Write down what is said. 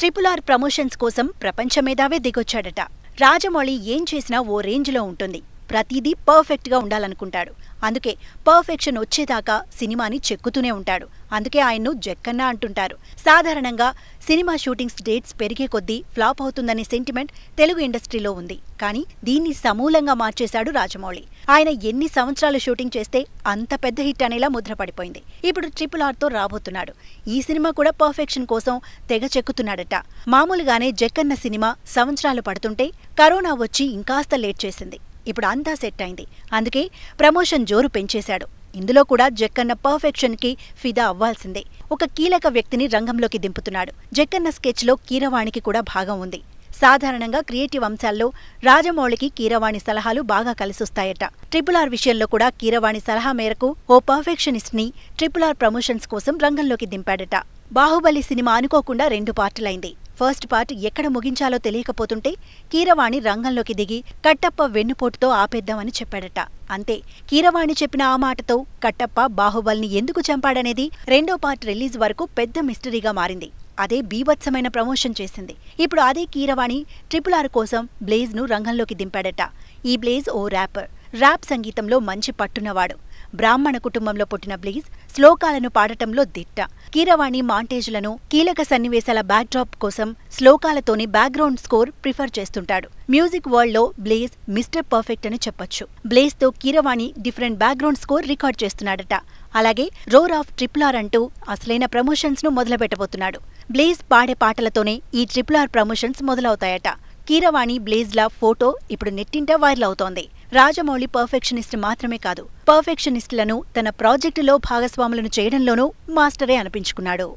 triple R promotions కోసం ప్రపంచ దిగొచ్చాడట రాజమౌళి ఏం చేసినా ఓ రేంజ్లో ఉంటుంది ప్రతిదీ పర్ఫెక్ట్గా ఉండాలనుకుంటాడు అందుకే పర్ఫెక్షన్ వచ్చేదాకా సినిమాని చెక్కుతూనే ఉంటాడు అందుకే ఆయన్ను జక్కన్న అంటుంటారు సాధారణంగా సినిమా షూటింగ్స్ డేట్స్ పెరిగే కొద్దీ ఫ్లాప్ అవుతుందనే సెంటిమెంట్ తెలుగు ఇండస్ట్రీలో ఉంది కానీ దీన్ని సమూలంగా మార్చేశాడు రాజమౌళి ఆయన ఎన్ని సంవత్సరాలు షూటింగ్ చేస్తే అంత పెద్ద హిట్ అనేలా ముద్రపడిపోయింది ఇప్పుడు ట్రిపుల్ ఆర్తో రాబోతున్నాడు ఈ సినిమా కూడా పర్ఫెక్షన్ కోసం తెగ చెక్కుతున్నాడట మామూలుగానే జక్కన్న సినిమా సంవత్సరాలు పడుతుంటే కరోనా వచ్చి ఇంకాస్త లేట్ చేసింది ఇప్పుడు అంతా సెట్ అయింది అందుకే ప్రమోషన్ జోరు పెంచేశాడు ఇందులో కూడా జక్కన్న పర్ఫెక్షన్కి ఫిదా అవ్వాల్సిందే ఒక కీలక వ్యక్తిని రంగంలోకి దింపుతున్నాడు జక్కన్న స్కెచ్లో కీరవాణికి కూడా భాగం ఉంది సాధారణంగా క్రియేటివ్ అంశాల్లో రాజమౌళికి కీరవాణి సలహాలు బాగా కలిసొస్తాయట ట్రిపుల్ ఆర్ విషయంలో కూడా కీరవాణి సలహా మేరకు ఓ పర్ఫెక్షనిస్ట్ని ట్రిపుల్ ఆర్ ప్రమోషన్స్ కోసం రంగంలోకి దింపాడట బాహుబలి సినిమా అనుకోకుండా రెండు పార్టులైంది ఫస్ట్ పార్ట్ ఎక్కడ ముగించాలో తెలియకపోతుంటే కీరవాణి రంగంలోకి దిగి కట్టప్ప వెన్నుపోటుతో ఆపేద్దామని చెప్పాడట అంతే కీరవాణి చెప్పిన ఆ మాటతో కట్టప్ప బాహుబల్ని ఎందుకు చంపాడనేది రెండో పార్ట్ రిలీజ్ వరకు పెద్ద మిస్టరీగా మారింది అదే బీభత్సమైన ప్రమోషన్ చేసింది ఇప్పుడు అదే కీరవాణి ట్రిపుల్ ఆర్ కోసం బ్లేజ్ను రంగంలోకి దింపాడట ఈ బ్లేజ్ ఓ ర్యాపర్ ర్యాప్ సంగీతంలో మంచి పట్టునవాడు బ్రాహ్మణ కుటుంబంలో పుట్టిన బ్లీజ్ శ్లోకాలను పాడటంలో దిట్ట కీరవాణి మాంటేజ్లను కీలక సన్నివేశాల బ్యాక్డ్రాప్ కోసం శ్లోకాలతోని బ్యాక్గ్రౌండ్ స్కోర్ ప్రిఫర్ చేస్తుంటాడు మ్యూజిక్ వరల్డ్లో బ్లేజ్ మిస్టర్ పర్ఫెక్ట్ అని చెప్పొచ్చు బ్లేజ్తో Keeravani different background score record చేస్తున్నాడట అలాగే రోర్ ఆఫ్ ట్రిపుల్ ఆర్ అంటూ అసలైన ప్రమోషన్స్ను మొదలుపెట్టబోతున్నాడు బ్లేజ్ పాడే పాటలతోనే ఈ ట్రిపుల్ ఆర్ ప్రమోషన్స్ మొదలవుతాయట కీరవాణి బ్లేజ్ల ఫోటో ఇప్పుడు నెట్టింట వైరల్ అవుతోంది రాజమౌళి పర్ఫెక్షనిస్ట్ మాత్రమే కాదు పర్ఫెక్షనిస్టులను తన ప్రాజెక్టులో భాగస్వాములను చేయడంలోనూ మాస్టరే అనిపించుకున్నాడు